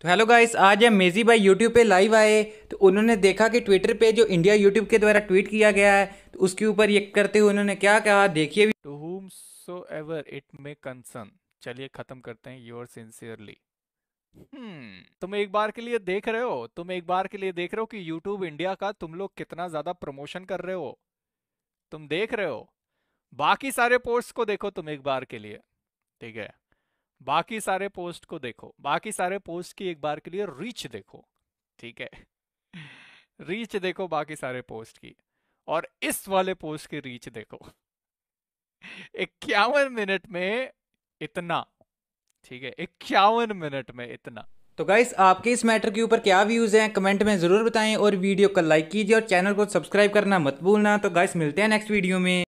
तो hello guys आज हम मेजी भाई यूट्यूब पे लाइव आए तो उन्होंने देखा कि ट्विटर पे जो इंडिया यूट्यूब के द्वारा ट्वीट किया गया है तो उसके ऊपर ये करते हुए उन्होंने क्या कहा देखिए to so ever it may concern चलिए खत्म करते हैं योर सिंसियरली हम्म तुम एक बार के लिए देख रहे हो तुम एक बार के लिए देख रहे हो कि यूट्यूब इंडिया का तुम लोग कितना ज्यादा प्रमोशन कर रहे हो तुम देख रहे हो बाकी सारे पोस्ट को देखो तुम एक बार के लिए ठीक है बाकी सारे पोस्ट को देखो बाकी सारे पोस्ट की एक बार के लिए रीच देखो ठीक है रीच देखो बाकी सारे पोस्ट की और इस वाले पोस्ट की रीच देखो इक्यावन मिनट में इतना ठीक है इक्यावन मिनट में इतना तो गाइस आपके इस मैटर के ऊपर क्या व्यूज हैं कमेंट में जरूर बताएं और वीडियो को लाइक कीजिए और चैनल को सब्सक्राइब करना मत भूलना तो गाइस मिलते हैं नेक्स्ट वीडियो में